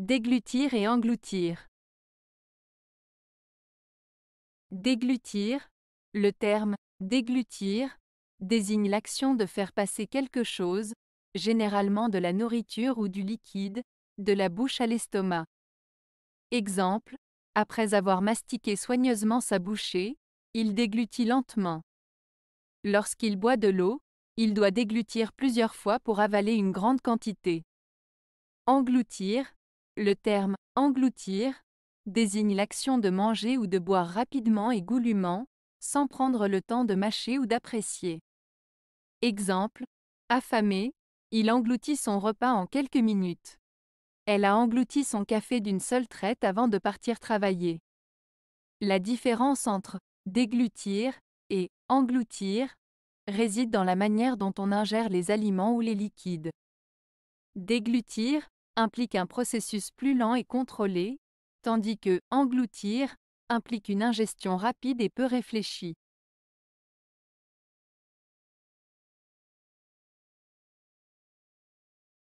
Déglutir et engloutir. Déglutir. Le terme déglutir désigne l'action de faire passer quelque chose, généralement de la nourriture ou du liquide, de la bouche à l'estomac. Exemple, après avoir mastiqué soigneusement sa bouchée, il déglutit lentement. Lorsqu'il boit de l'eau, il doit déglutir plusieurs fois pour avaler une grande quantité. Engloutir, le terme engloutir désigne l'action de manger ou de boire rapidement et goulûment, sans prendre le temps de mâcher ou d'apprécier. Exemple Affamé, il engloutit son repas en quelques minutes. Elle a englouti son café d'une seule traite avant de partir travailler. La différence entre déglutir et engloutir réside dans la manière dont on ingère les aliments ou les liquides. Déglutir implique un processus plus lent et contrôlé, tandis que engloutir implique une ingestion rapide et peu réfléchie.